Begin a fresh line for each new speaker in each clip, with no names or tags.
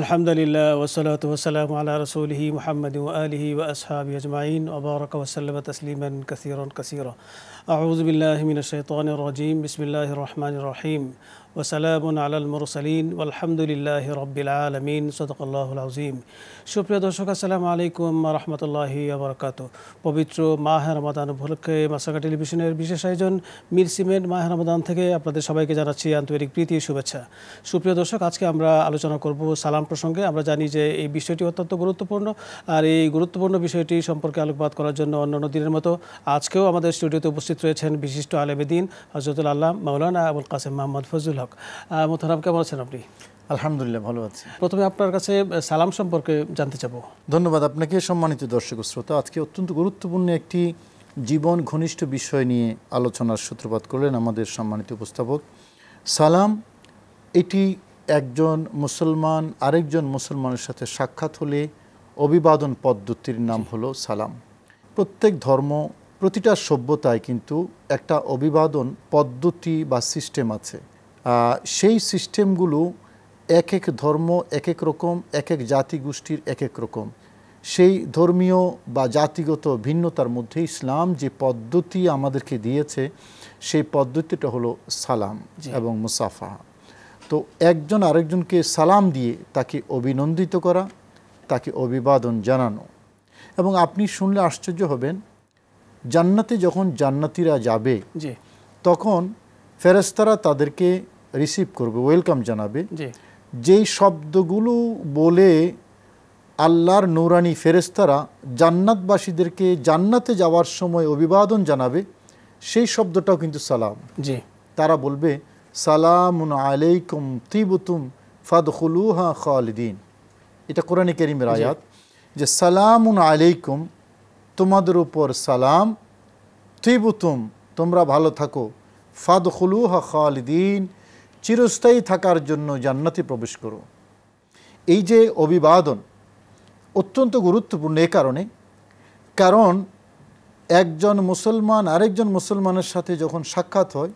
الحمد لله والصلاة والسلام على رسوله محمد وآله وأصحابه أجمعين وبارك وسلم تسليما كثيرا كثيرا أعوذ بالله من الشيطان الرجيم بسم الله الرحمن الرحيم ওসালাম আলাল মুরসালিন আলহামদুলিল্লাহ রবিল আলমিন সদকাল্লাহুল আজিম সুপ্রিয় দর্শক আসসালামু আলাইকুম রহমতুল্লাহ আবরকাত পবিত্র মাহ রমাদান উপলক্ষে মাসাকা টেলিভিশনের বিশেষ আয়োজন মির সিমেন্ট মাহ রমাদান থেকে আপনাদের সবাইকে জানাচ্ছি আন্তরিক প্রীতি শুভেচ্ছা সুপ্রিয় দর্শক আজকে আমরা আলোচনা করব সালাম প্রসঙ্গে আমরা জানি যে এই বিষয়টি অত্যন্ত গুরুত্বপূর্ণ আর এই গুরুত্বপূর্ণ বিষয়টি সম্পর্কে আলোকপাত করার জন্য অন্যান্য দিনের মতো আজকেও আমাদের স্টুডিওতে উপস্থিত রয়েছেন বিশিষ্ট আলেবেদিন হজরতুল আল্লাহ মৌলানা আবুল কাসেম মোহাম্মদ ফজল হক মোতারাম কেমন আছেন আপনি আলহামদুলিল্লাহ
ভালো আছি প্রথমে আপনার কাছে সালাম সম্পর্কে জানতে চাব ধন্যবাদ আপনাকে সম্মানিত দর্শক শ্রোতা আজকে অত্যন্ত গুরুত্বপূর্ণ একটি জীবন ঘনিষ্ঠ বিষয় নিয়ে আলোচনার সূত্রপাত করলেন আমাদের সম্মানিত উপস্থাপক সালাম এটি একজন মুসলমান আরেকজন মুসলমানের সাথে সাক্ষাৎ হলে অভিবাদন পদ্ধতির নাম হলো সালাম প্রত্যেক ধর্ম প্রতিটা সভ্যতায় কিন্তু একটা অভিবাদন পদ্ধতি বা সিস্টেম আছে সেই সিস্টেমগুলো এক এক ধর্ম এক এক রকম এক এক জাতিগোষ্ঠীর এক এক রকম সেই ধর্মীয় বা জাতিগত ভিন্নতার মধ্যে ইসলাম যে পদ্ধতি আমাদেরকে দিয়েছে সেই পদ্ধতিটা হলো সালাম এবং মুসাফা তো একজন আরেকজনকে সালাম দিয়ে তাকে অভিনন্দিত করা তাকে অভিবাদন জানানো এবং আপনি শুনলে আশ্চর্য হবেন জান্নাতে যখন জান্নাতিরা যাবে তখন ফেরেস্তারা তাদেরকে রিসিভ করবে ওয়েলকাম জানাবে যেই শব্দগুলো বলে আল্লাহর নৌরানি ফেরেস্তারা জান্নাতবাসীদেরকে জান্নাতে যাওয়ার সময় অভিবাদন জানাবে সেই শব্দটাও কিন্তু সালাম জি তারা বলবে সালামুন আলাইকুম তিবুতুম ফাদুলুহা খালিদিন এটা কোরআন কেরিমের আয়াত যে সালামুন আলাইকুম তোমাদের উপর সালাম তিবুতুম তোমরা ভালো থাকো ফাদুলুহা খালিদিন চিরস্থায়ী থাকার জন্য জান্নাতে প্রবেশ করো এই যে অভিবাদন অত্যন্ত গুরুত্বপূর্ণ এ কারণে কারণ একজন মুসলমান আরেকজন মুসলমানের সাথে যখন সাক্ষাৎ হয়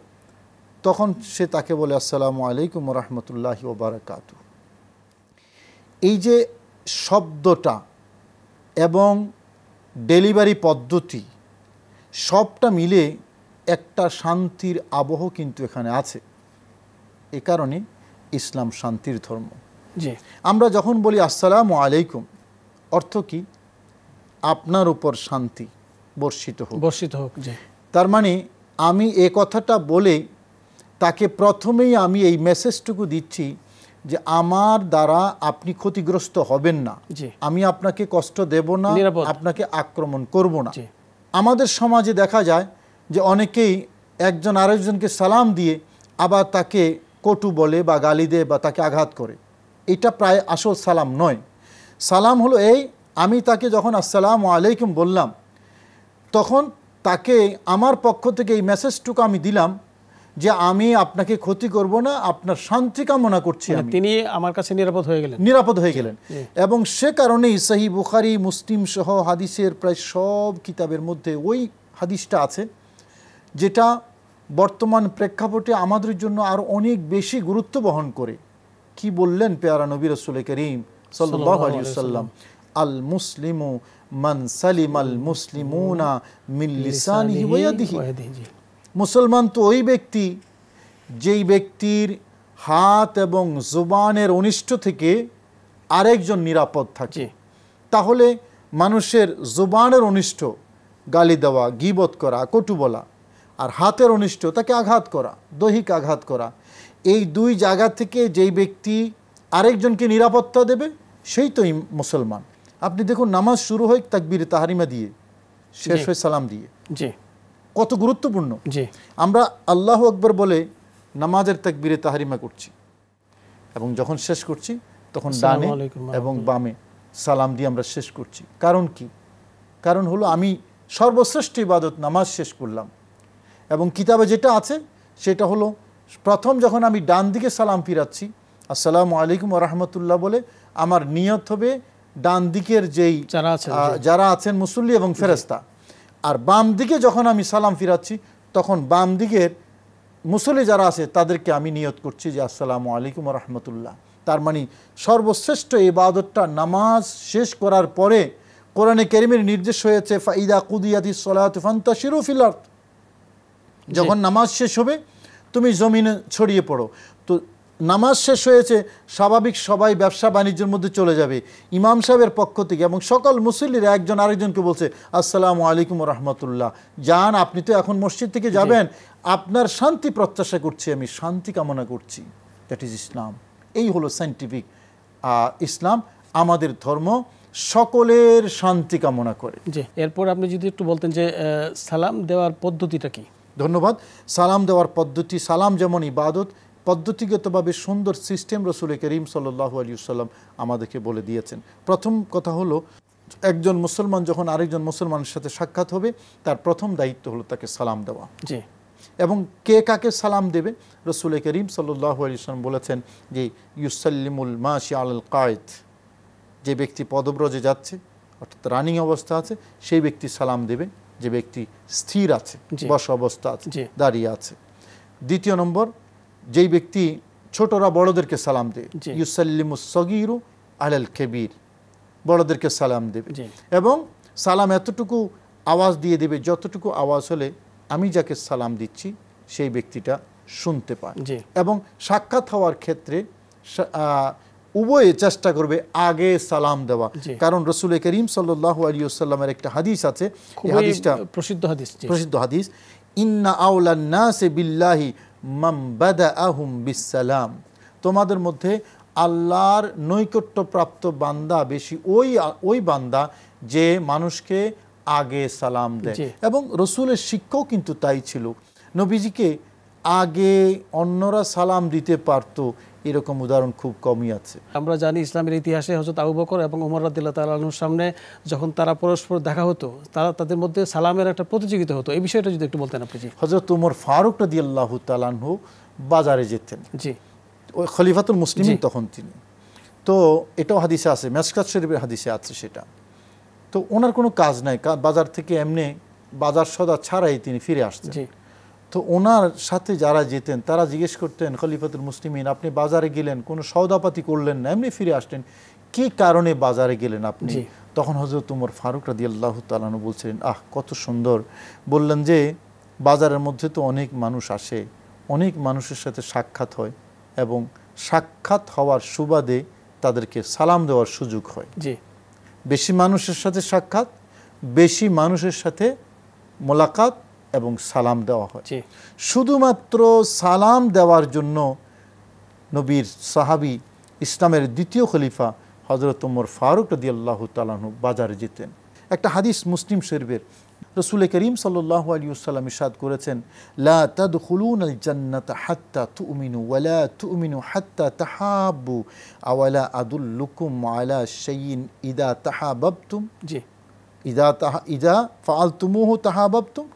তখন সে তাকে বলে আসসালামু আলাইকুম রহমতুল্লাহ ওবরাকাত এই যে শব্দটা এবং ডেলিভারি পদ্ধতি সবটা মিলে একটা শান্তির আবহ কিন্তু এখানে আছে এ কারণে ইসলাম শান্তির ধর্ম আমরা যখন বলি আসসালাম আলাইকুম অর্থ কি আপনার উপর শান্তি বর্ষিত হোক বর্ষিত হোক তার মানে আমি এ কথাটা বলে তাকে প্রথমেই আমি এই মেসেজটুকু দিচ্ছি যে আমার দ্বারা আপনি ক্ষতিগ্রস্ত হবেন না আমি আপনাকে কষ্ট দেব না আপনাকে আক্রমণ করব না আমাদের সমাজে দেখা যায় যে অনেকেই একজন আরেকজনকে সালাম দিয়ে আবার তাকে কটু বলে বা গালি দেয় বা তাকে আঘাত করে এটা প্রায় আসল সালাম নয় সালাম হলো এই আমি তাকে যখন আসসালাম আলাইকুম বললাম তখন তাকে আমার পক্ষ থেকে এই মেসেজটুকু আমি দিলাম যে আমি আপনাকে ক্ষতি করব না আপনার শান্তি কামনা করছি মানে তিনি আমার কাছে নিরাপদ হয়ে গেলেন নিরাপদ হয়ে আচ্ছা, গেলেন এবং সে কারণেই সাহি বুখারি মুসলিম সহ হাদিসের প্রায় সব কিতাবের মধ্যে ওই হাদিসটা আছে যেটা বর্তমান প্রেক্ষাপটে আমাদের জন্য আর অনেক বেশি গুরুত্ব বহন করে কি বললেন পেয়ারা নবী রসুল করিম সাল্লাম আল মুসলিমু মান সালিম আল মুসলিমুনা মুসলমান তো ওই ব্যক্তি যেই ব্যক্তির হাত এবং জুবানের অনিষ্ট থেকে আরেকজন নিরাপদ থাকে তাহলে মানুষের জুবানের অনিষ্ট গালি দেওয়া গিবত করা কটু বলা আর হাতের অনিষ্ট তাকে আঘাত করা দৈহিক আঘাত করা এই দুই জায়গা থেকে যেই ব্যক্তি আরেকজনকে নিরাপত্তা দেবে সেই তো মুসলমান আপনি দেখুন নামাজ শুরু হয় তাকবির তাহারিমা দিয়ে শেষ হয় সালাম দিয়ে জি কত গুরুত্বপূর্ণ জি আমরা আল্লাহ আকবর বলে নামাজের তাকবিরে তাহারিমা করছি এবং যখন শেষ করছি তখন ডানে এবং বামে সালাম দিয়ে আমরা শেষ করছি কারণ কি কারণ হলো আমি সর্বশ্রেষ্ঠ ইবাদত নামাজ শেষ করলাম এবং কিতাবে যেটা আছে সেটা হলো প্রথম যখন আমি ডান দিকে সালাম ফিরাচ্ছি আসসালামু আলাইকুম রহমতুল্লাহ বলে আমার নিয়ত হবে ডান দিকের যেই যারা আছেন মুসল্লি এবং ফেরেস্তা আর বাম দিকে যখন আমি সালাম ফিরাচ্ছি তখন বাম দিকের মুসল্লি যারা আছে তাদেরকে আমি নিয়ত করছি যে আসসালামু আলাইকুম রহমতুল্লাহ তার মানে সর্বশ্রেষ্ঠ বাদতটা নামাজ শেষ করার পরে কোরআনে কেরিমের নির্দেশ হয়েছে ফাইদা কুদিয়াদি সলাত ফান্তা শিরুফিলার্থ যখন নামাজ শেষ হবে তুমি জমিনে ছড়িয়ে পড়ো তো নামাজ শেষ হয়েছে স্বাভাবিক সবাই ব্যবসা বাণিজ্যের মধ্যে চলে যাবে ইমাম সাহেবের পক্ষ থেকে এবং সকল মুসল্লির একজন আরেকজনকে বলছে আসসালামু আলাইকুম রহমতুল্লাহ যান আপনি তো এখন মসজিদ থেকে যাবেন আপনার শান্তি প্রত্যাশা করছি আমি শান্তি কামনা করছি দ্যাট ইজ ইসলাম এই হলো সাইন্টিফিক ইসলাম আমাদের ধর্ম সকলের শান্তি কামনা করে জি এরপর আপনি যদি একটু বলতেন যে সালাম দেওয়ার পদ্ধতিটা কি ধন্যবাদ সালাম দেওয়ার পদ্ধতি সালাম যেমন ইবাদত পদ্ধতিগতভাবে সুন্দর সিস্টেম রসুল করিম সাল্লাহ আলী সাল্লাম আমাদেরকে বলে দিয়েছেন প্রথম কথা হলো একজন মুসলমান যখন আরেকজন মুসলমানের সাথে সাক্ষাৎ হবে তার প্রথম দায়িত্ব হলো তাকে সালাম দেওয়া জি এবং কে কাকে সালাম দেবে রসুল করিম সাল্লাহ আলী সাল্লাম বলেছেন যে ইউসাল্লিমুল মাসি আল কায়েদ যে ব্যক্তি পদব্রজে যাচ্ছে অর্থাৎ রানিং অবস্থা আছে সেই ব্যক্তি সালাম দেবে যে ব্যক্তি স্থির আছে বস অবস্থা আছে দাঁড়িয়ে আছে দ্বিতীয় নম্বর যেই ব্যক্তি ছোটরা বড়দেরকে সালাম দেবে ইউসাল্লিমু সগিরু আলাল কেবির বড়দেরকে সালাম দেবে এবং সালাম এতটুকু আওয়াজ দিয়ে দেবে যতটুকু আওয়াজ হলে আমি যাকে সালাম দিচ্ছি সেই ব্যক্তিটা শুনতে পায় এবং সাক্ষাৎ হওয়ার ক্ষেত্রে উভয়ে চেষ্টা করবে আগে সালাম দেওয়া কারণ রসুল করিম সাল্লাহ আলী সাল্লামের একটা হাদিস আছে প্রসিদ্ধ হাদিস ইন্না আউলান্নাসে বিল্লাহি মাম্বাদা আহুম বিসালাম তোমাদের মধ্যে আল্লাহর নৈকট্যপ্রাপ্ত বান্দা বেশি ওই ওই বান্দা যে মানুষকে আগে সালাম দেয় এবং রসুলের শিক্ষাও কিন্তু তাই ছিল নবীজিকে আগে অন্যরা সালাম দিতে পারতো এরকম উদাহরণ খুব কমই আছে
আমরা জানি ইসলামের ইতিহাসে হজরত আবু বকর এবং উমর রাদিল্লা তালুর সামনে যখন তারা পরস্পর দেখা হতো তারা তাদের মধ্যে সালামের একটা প্রতিযোগিতা হতো এই বিষয়টা যদি একটু বলতেন আপনি
হজরত উমর ফারুক আল্লাহ তালানহু বাজারে যেতেন জি ওই খলিফাতুল মুসলিম তখন তিনি তো এটাও হাদিসে আছে মেসকাত শরীফের হাদিসে আছে সেটা তো ওনার কোনো কাজ নাই বাজার থেকে এমনি বাজার সদা ছাড়াই তিনি ফিরে আসছেন তো ওনার সাথে যারা যেতেন তারা জিজ্ঞেস করতেন খলিফাতুল মুসলিমিন আপনি বাজারে গেলেন কোনো সৌদাপাতি করলেন না এমনি ফিরে আসলেন কি কারণে বাজারে গেলেন আপনি তখন হজরত উমর ফারুক রাদি আল্লাহ তালানু বলছিলেন আহ কত সুন্দর বললেন যে বাজারের মধ্যে তো অনেক মানুষ আসে অনেক মানুষের সাথে সাক্ষাৎ হয় এবং সাক্ষাৎ হওয়ার সুবাদে তাদেরকে সালাম দেওয়ার সুযোগ হয় জি বেশি মানুষের সাথে সাক্ষাৎ বেশি মানুষের সাথে মোলাকাত এবং সালাম দেওয়া হয় শুধুমাত্র সালাম দেওয়ার জন্য নবীর সাহাবি ইসলামের দ্বিতীয় খলিফা হজরত উম্মর ফারুক রদি আল্লাহ তালাহু বাজারে যেতেন একটা হাদিস মুসলিম শরীফের রসুল করিম সাল্লাহ আলী সাল্লাম ইসাদ করেছেন লা তাদ জান্নাত হাত্তা ওয়ালা হাত্তা তাহাব্বু আলা ইদা তাহা ইদা ফালতুমুহু তাহাবাবতুম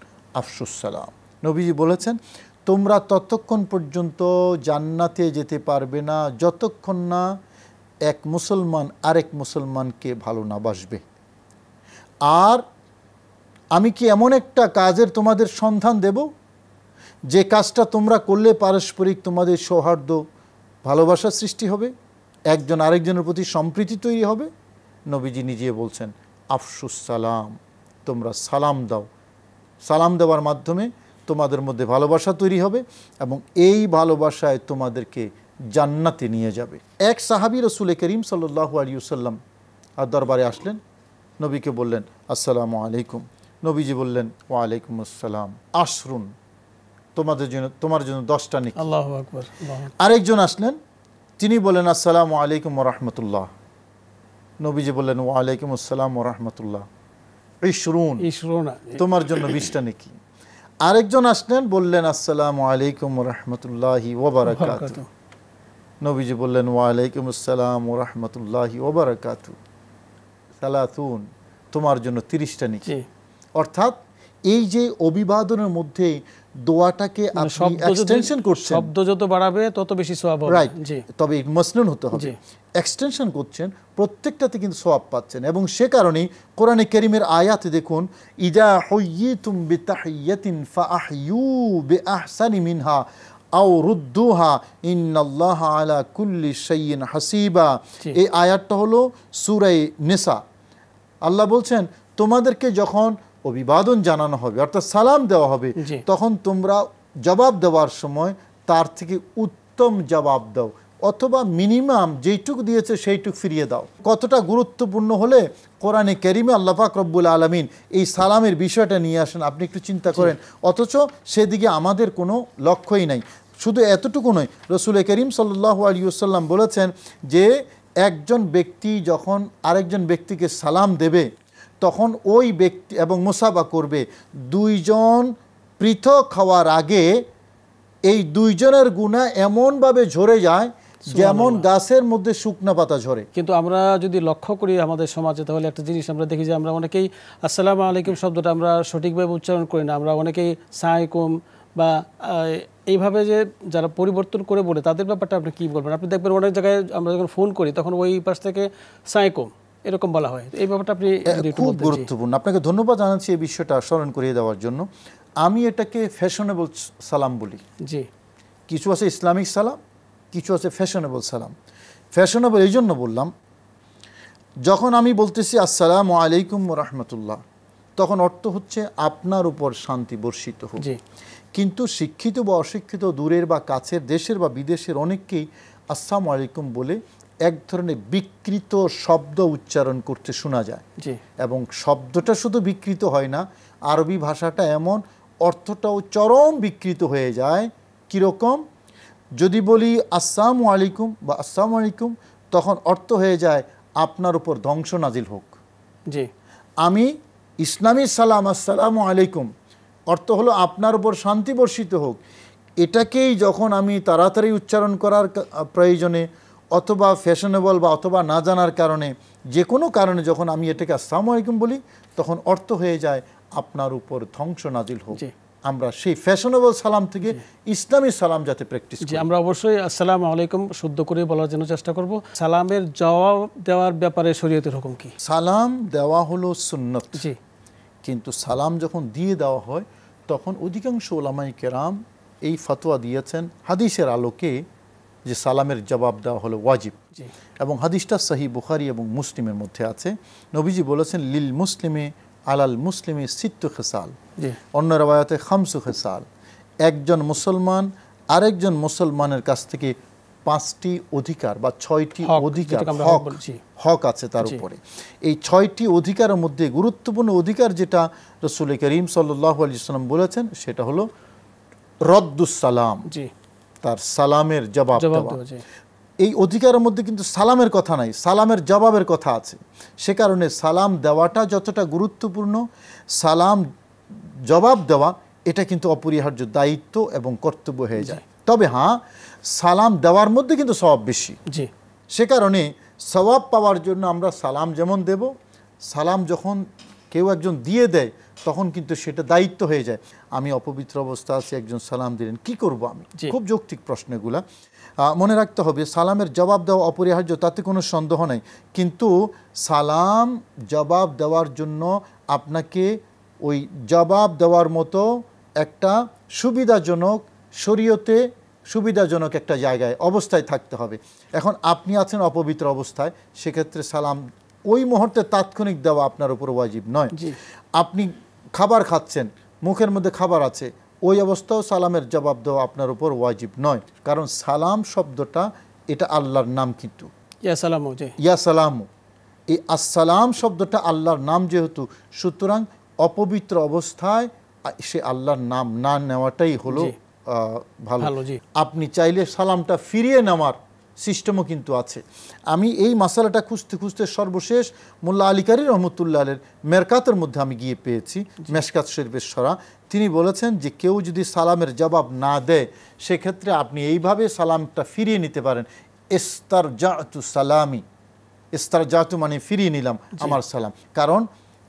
আফসুসালাম নবীজি বলেছেন তোমরা ততক্ষণ পর্যন্ত জান্নাতে যেতে পারবে না যতক্ষণ না এক মুসলমান আরেক মুসলমানকে ভালো না বাসবে আর আমি কি এমন একটা কাজের তোমাদের সন্ধান দেব যে কাজটা তোমরা করলে পারস্পরিক তোমাদের সৌহার্দ্য ভালোবাসার সৃষ্টি হবে একজন আরেকজনের প্রতি সম্প্রীতি তৈরি হবে নবীজি নিজে বলছেন আফসুস সালাম তোমরা সালাম দাও সালাম দেওয়ার মাধ্যমে তোমাদের মধ্যে ভালোবাসা তৈরি হবে এবং এই ভালোবাসায় তোমাদেরকে জান্নাতে নিয়ে যাবে এক সাহাবি রসুল করিম সাল্লাহ আলিউসাল্লাম আর দরবারে আসলেন নবীকে বললেন আসসালাম আলাইকুম নবীজি বললেন ওয়ালাইকুম আসসালাম আশরুন তোমাদের জন্য তোমার জন্য দশটা নিক আল্লাহ আরেকজন আসলেন তিনি বলেন আসসালামু আলাইকুম রহমতুল্লাহ নবীজি বললেন ওয়ালাইকুম আসসালাম রহমতুল্লাহ ইশরুন তোমার জন্য বিশটা নাকি আরেকজন আসলেন বললেন আসসালামু আলাইকুম রহমতুল্লাহি ওবরাকাত নবীজি বললেন ওয়ালাইকুম আসসালাম রহমতুল্লাহি ওবরাকাতু সালাতুন তোমার জন্য তিরিশটা নিকি অর্থাৎ এই যে অভিবাদনের মধ্যে দোয়াটাকে মানে আপনি এক্সটেনশন করছেন শব্দ
যত বাড়াবে তত বেশি সোয়াব হবে রাইট
তবে মসনুন হতে হবে এক্সটেনশন করছেন প্রত্যেকটাতে কিন্তু সোয়াব পাচ্ছেন এবং সে কারণে কোরআনে করিমের আয়াত দেখুন ইদা হুইতুম বিতাহিয়াতিন ফাআহইউ বিআহসানি মিনহা আও রুদ্দুহা ইন্নাল্লাহ আলা কুল্লি শাইইন হাসিবা এই আয়াতটা হলো সূরা নিসা আল্লাহ বলছেন তোমাদেরকে যখন অভিবাদন জানানো হবে অর্থাৎ সালাম দেওয়া হবে তখন তোমরা জবাব দেওয়ার সময় তার থেকে উত্তম জবাব দাও অথবা মিনিমাম যেইটুক দিয়েছে সেইটুক ফিরিয়ে দাও কতটা গুরুত্বপূর্ণ হলে কোরআনে কেরিমে আল্লাপাক রব্বুল আলমিন এই সালামের বিষয়টা নিয়ে আসেন আপনি একটু চিন্তা করেন অথচ সেদিকে আমাদের কোনো লক্ষ্যই নাই শুধু এতটুকু নয় রসুল করিম সাল্লাহ আলিয়াল্লাম বলেছেন যে একজন ব্যক্তি যখন আরেকজন ব্যক্তিকে সালাম দেবে তখন ওই ব্যক্তি এবং মুসাবা করবে দুইজন পৃথক হওয়ার আগে এই দুইজনের গুণা এমনভাবে ঝরে যায় যেমন গাছের মধ্যে শুকনো পাতা ঝরে
কিন্তু আমরা যদি লক্ষ্য করি আমাদের সমাজে তাহলে একটা জিনিস আমরা দেখি যে আমরা অনেকেই আসসালামু আলাইকুম শব্দটা আমরা সঠিকভাবে উচ্চারণ করি না আমরা অনেকেই সাইকুম বা এইভাবে যে যারা পরিবর্তন করে বলে তাদের ব্যাপারটা আপনি কী বলবেন আপনি দেখবেন অনেক জায়গায় আমরা যখন ফোন করি তখন ওই পাশ থেকে সাইকুম এরকম বলা হয় এই ব্যাপারটা আপনি
খুব গুরুত্বপূর্ণ আপনাকে ধন্যবাদ জানাচ্ছি এই বিষয়টা স্মরণ করিয়ে দেওয়ার জন্য আমি এটাকে ফ্যাশনেবল সালাম বলি জি কিছু আছে ইসলামিক সালাম কিছু আছে ফ্যাশনেবল সালাম ফ্যাশনেবল এই জন্য বললাম যখন আমি বলতেছি আসসালাম আলাইকুম রহমতুল্লাহ তখন অর্থ হচ্ছে আপনার উপর শান্তি বর্ষিত হোক কিন্তু শিক্ষিত বা অশিক্ষিত দূরের বা কাছের দেশের বা বিদেশের অনেককেই আসসালামু আলাইকুম বলে এক ধরনের বিকৃত শব্দ উচ্চারণ করতে শোনা যায় এবং শব্দটা শুধু বিকৃত হয় না আরবি ভাষাটা এমন অর্থটাও চরম বিকৃত হয়ে যায় কীরকম যদি বলি আসসালামু আলাইকুম বা আসসালামু আলাইকুম তখন অর্থ হয়ে যায় আপনার উপর ধ্বংস নাজিল হোক জি আমি ইসলামী সালাম আসসালামু আলাইকুম অর্থ হলো আপনার উপর শান্তি বর্ষিত হোক এটাকেই যখন আমি তাড়াতাড়ি উচ্চারণ করার প্রয়োজনে অথবা ফ্যাশনেবল বা অথবা না জানার কারণে যে কোনো কারণে যখন আমি এটাকে আসসালামু আলাইকুম বলি তখন অর্থ হয়ে যায় আপনার উপর ধ্বংস নাজিল হোক আমরা সেই ফ্যাশনেবল সালাম থেকে ইসলামী সালাম যাতে প্র্যাকটিস করি আমরা অবশ্যই আসসালাম আলাইকুম শুদ্ধ করে বলার জন্য চেষ্টা করব সালামের জবাব দেওয়ার ব্যাপারে শরীয়তের হুকুম কি সালাম দেওয়া হলো সুন্নত জি কিন্তু সালাম যখন দিয়ে দেওয়া হয় তখন অধিকাংশ ওলামাই কেরাম এই ফতোয়া দিয়েছেন হাদিসের আলোকে যে সালামের জবাব দেওয়া হলো ওয়াজিব এবং হাদিসটা সাহি বুখারি এবং মুসলিমের মধ্যে আছে নবীজি বলেছেন লিল মুসলিমে আলাল মুসলিমে সিত্ত খেসাল অন্য রেবায়তে খামসু খেসাল একজন মুসলমান আরেকজন মুসলমানের কাছ থেকে পাঁচটি অধিকার বা ছয়টি অধিকার হক হক আছে তার উপরে এই ছয়টি অধিকারের মধ্যে গুরুত্বপূর্ণ অধিকার যেটা রসুল করিম সাল্লাহ আলি সাল্লাম বলেছেন সেটা হলো রদ্দুসালাম তার সালামের জবাব এই অধিকারের মধ্যে কিন্তু সালামের কথা নাই সালামের জবাবের কথা আছে সে কারণে সালাম দেওয়াটা যতটা গুরুত্বপূর্ণ সালাম জবাব দেওয়া এটা কিন্তু অপরিহার্য দায়িত্ব এবং কর্তব্য হয়ে যায় তবে হ্যাঁ সালাম দেওয়ার মধ্যে কিন্তু স্বভাব বেশি জি সে কারণে স্বভাব পাওয়ার জন্য আমরা সালাম যেমন দেব সালাম যখন কেউ একজন দিয়ে দেয় তখন কিন্তু সেটা দায়িত্ব হয়ে যায় আমি অপবিত্র অবস্থা আছি একজন সালাম দিলেন কি করব আমি খুব যৌক্তিক প্রশ্নগুলা মনে রাখতে হবে সালামের জবাব দেওয়া অপরিহার্য তাতে কোনো সন্দেহ নাই কিন্তু সালাম জবাব দেওয়ার জন্য আপনাকে ওই জবাব দেওয়ার মতো একটা সুবিধাজনক শরীয়তে সুবিধাজনক একটা জায়গায় অবস্থায় থাকতে হবে এখন আপনি আছেন অপবিত্র অবস্থায় সেক্ষেত্রে সালাম ওই মুহূর্তে তাৎক্ষণিক দেওয়া আপনার উপর ওয়াজিব নয় আপনি খাবার খাচ্ছেন মুখের মধ্যে খাবার আছে ওই অবস্থাও সালামের জবাব দেওয়া আপনার উপর ওয়াজিব নয় কারণ সালাম শব্দটা এটা আল্লাহর নাম কিন্তু ইয়া সালামু এই আসসালাম শব্দটা আল্লাহর নাম যেহেতু সুতরাং অপবিত্র অবস্থায় সে আল্লাহর নাম না নেওয়াটাই হলো ভালো আপনি চাইলে সালামটা ফিরিয়ে নেওয়ার সিস্টেমও কিন্তু আছে আমি এই মশালাটা খুঁজতে খুঁজতে সর্বশেষ মোল্লা আলিকারি রহমতুল্লাহ আলের মেরকাতের মধ্যে আমি গিয়ে পেয়েছি মেশকাত শরীফের সরা তিনি বলেছেন যে কেউ যদি সালামের জবাব না দেয় সেক্ষেত্রে আপনি এইভাবে সালামটা ফিরিয়ে নিতে পারেন এস্তার জাতু সালামি এস্তার জাতু মানে ফিরিয়ে নিলাম আমার সালাম কারণ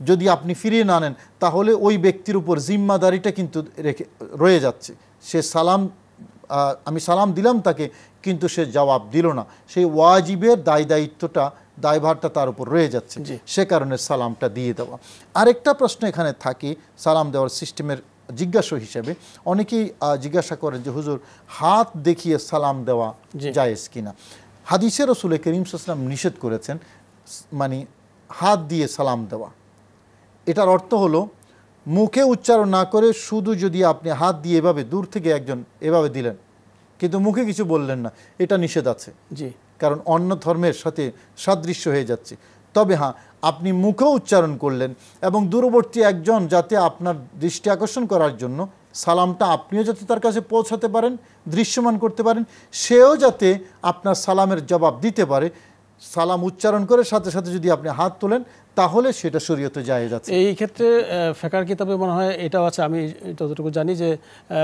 যদি আপনি ফিরিয়ে না নেন তাহলে ওই ব্যক্তির উপর জিম্মাদারিটা কিন্তু রেখে রয়ে যাচ্ছে সে সালাম আমি সালাম দিলাম তাকে কিন্তু সে জবাব দিল না সেই ওয়াজিবের দায় দায়িত্বটা দায়ভারটা তার উপর রয়ে যাচ্ছে সে কারণে সালামটা দিয়ে দেওয়া আরেকটা প্রশ্ন এখানে থাকে সালাম দেওয়ার সিস্টেমের জিজ্ঞাসা হিসেবে অনেকেই জিজ্ঞাসা করেন যে হুজুর হাত দেখিয়ে সালাম দেওয়া কি কিনা হাদিসে রসুলে করিম সাল্লাম নিষেধ করেছেন মানে হাত দিয়ে সালাম দেওয়া এটার অর্থ হলো মুখে উচ্চারণ না করে শুধু যদি আপনি হাত দিয়ে এভাবে দূর থেকে একজন এভাবে দিলেন কিন্তু মুখে কিছু বললেন না এটা নিষেধ আছে জি কারণ অন্য ধর্মের সাথে সাদৃশ্য হয়ে যাচ্ছে তবে হ্যাঁ আপনি মুখেও উচ্চারণ করলেন এবং দূরবর্তী একজন যাতে আপনার দৃষ্টি আকর্ষণ করার জন্য সালামটা আপনিও যাতে তার কাছে পৌঁছাতে পারেন দৃশ্যমান করতে পারেন সেও যাতে আপনার সালামের জবাব দিতে পারে সালাম উচ্চারণ করে সাথে সাথে যদি আপনি হাত তোলেন তাহলে সেটা শরীয়তে যায় যাচ্ছে
এই ক্ষেত্রে ফেকার কিতাবে মনে হয় এটাও আছে আমি যতটুকু জানি যে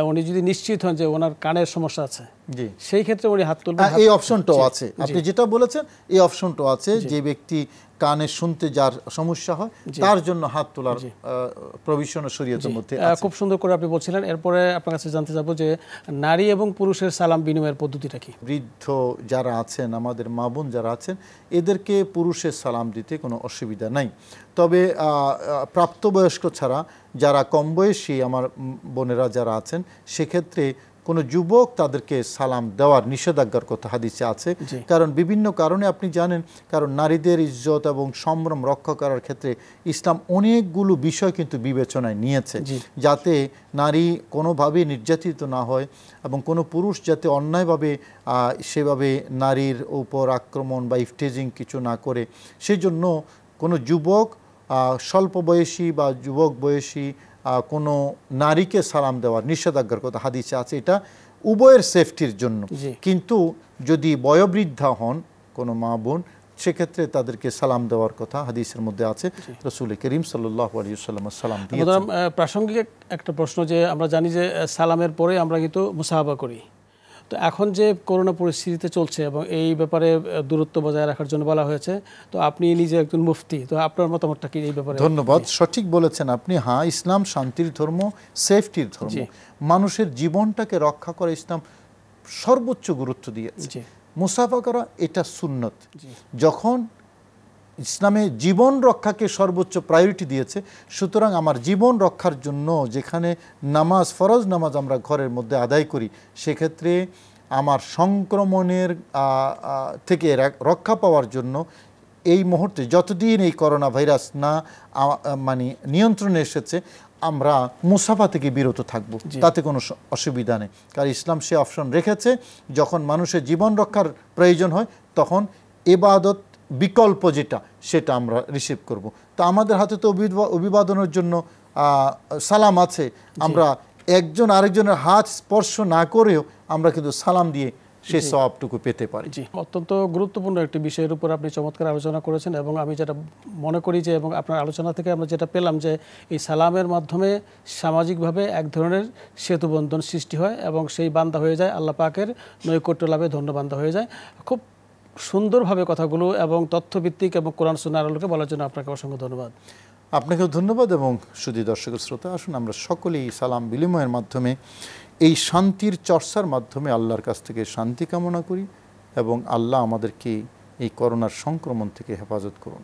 উনি যদি নিশ্চিত হন যে ওনার কানের সমস্যা আছে জি সেই ক্ষেত্রে উনি হাত তুলবেন এই অপশনটাও আছে আপনি যেটা
বলেছেন এই অপশনটাও আছে যে ব্যক্তি কানে শুনতে যার সমস্যা হয় তার জন্য হাত তোলার প্রভিশন শরীয়তের মধ্যে খুব সুন্দর করে আপনি বলছিলেন এরপরে আপনার কাছে জানতে যাব যে নারী এবং পুরুষের সালাম বিনিময়ের পদ্ধতিটা কি বৃদ্ধ যারা আছেন আমাদের মা বোন যারা আছেন এদেরকে পুরুষের সালাম দিতে কোনো অসুবিধা নাই তবে প্রাপ্তবয়স্ক ছাড়া যারা কম বয়সী আমার বোনেরা যারা আছেন সেক্ষেত্রে কোনো যুবক তাদেরকে সালাম দেওয়ার নিষেধাজ্ঞার কথা হাদিসে আছে কারণ বিভিন্ন কারণে আপনি জানেন কারণ নারীদের ইজ্জত এবং সম্ভ্রম রক্ষা করার ক্ষেত্রে ইসলাম অনেকগুলো বিষয় কিন্তু বিবেচনায় নিয়েছে যাতে নারী কোনোভাবেই নির্যাতিত না হয় এবং কোনো পুরুষ যাতে অন্যায়ভাবে সেভাবে নারীর উপর আক্রমণ বা ইফটেজিং কিছু না করে সেজন্য কোনো যুবক স্বল্প বয়সী বা যুবক বয়সী কোনো নারীকে সালাম দেওয়ার নিষেধাজ্ঞার কথা হাদিসে আছে এটা উভয়ের সেফটির জন্য কিন্তু যদি বয়বৃদ্ধা হন কোনো মা বোন সেক্ষেত্রে তাদেরকে সালাম দেওয়ার কথা হাদিসের মধ্যে আছে রসুল করিম সাল্লাম সালাম
প্রাসঙ্গিক একটা প্রশ্ন যে আমরা জানি যে সালামের পরে আমরা কিন্তু মুসাহাবা করি তো এখন যে করোনা পরিস্থিতিতে চলছে এবং এই ব্যাপারে দূরত্ব বজায় রাখার জন্য
বলা হয়েছে তো আপনি নিজে একজন মুফতি তো আপনার মতামতটা কি এই ব্যাপারে ধন্যবাদ সঠিক বলেছেন আপনি হ্যাঁ ইসলাম শান্তির ধর্ম সেফটির ধর্ম মানুষের জীবনটাকে রক্ষা করা ইসলাম সর্বোচ্চ গুরুত্ব দিয়েছে মুসাফা করা এটা সুন্নত যখন ইসলামে জীবন রক্ষাকে সর্বোচ্চ প্রায়োরিটি দিয়েছে সুতরাং আমার জীবন রক্ষার জন্য যেখানে নামাজ ফরজ নামাজ আমরা ঘরের মধ্যে আদায় করি সেক্ষেত্রে আমার সংক্রমণের থেকে রক্ষা পাওয়ার জন্য এই মুহূর্তে যতদিন এই করোনা ভাইরাস না মানে নিয়ন্ত্রণে এসেছে আমরা মুসাফা থেকে বিরত থাকব তাতে কোনো অসুবিধা নেই কারণ ইসলাম সে অপশন রেখেছে যখন মানুষের জীবন রক্ষার প্রয়োজন হয় তখন এবাদত বিকল্প যেটা সেটা আমরা রিসিভ করব। তো আমাদের হাতে তো অভিবাদনের জন্য সালাম আছে আমরা একজন আরেকজনের হাত স্পর্শ না করেও আমরা কিন্তু সালাম দিয়ে সেই সবটুকু পেতে পারি জি অত্যন্ত গুরুত্বপূর্ণ একটি বিষয়ের উপর
আপনি চমৎকার আলোচনা করেছেন এবং আমি যেটা মনে করি যে এবং আপনার আলোচনা থেকে আমরা যেটা পেলাম যে এই সালামের মাধ্যমে সামাজিকভাবে এক ধরনের সেতুবন্ধন সৃষ্টি হয় এবং সেই বান্দা হয়ে যায় আল্লাহ পাকের নৈকট্য লাভে ধন্যবান্ধা হয়ে যায় খুব সুন্দরভাবে কথাগুলো এবং তথ্যভিত্তিক এবং কোরআন সুনার আলোকে বলার জন্য আপনাকে অসংখ্য ধন্যবাদ
আপনাকেও ধন্যবাদ এবং শুধু দর্শক শ্রোতা আসুন আমরা সকলেই সালাম বিনিময়ের মাধ্যমে এই শান্তির চর্চার মাধ্যমে আল্লাহর কাছ থেকে শান্তি কামনা করি এবং আল্লাহ আমাদেরকে এই করোনার সংক্রমণ থেকে হেফাজত করুন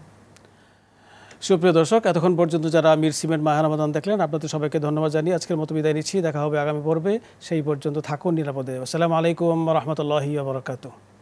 সুপ্রিয় দর্শক এতক্ষণ পর্যন্ত যারা মির সিমেন্ট
মাহানামাদান দেখলেন আপনাদের সবাইকে ধন্যবাদ জানিয়ে আজকের মতো বিদায় নিচ্ছি দেখা হবে আগামী পর্বে সেই পর্যন্ত থাকুন নিরাপদে আসসালামু আলাইকুম রহমতুল্লাহি বরকাতু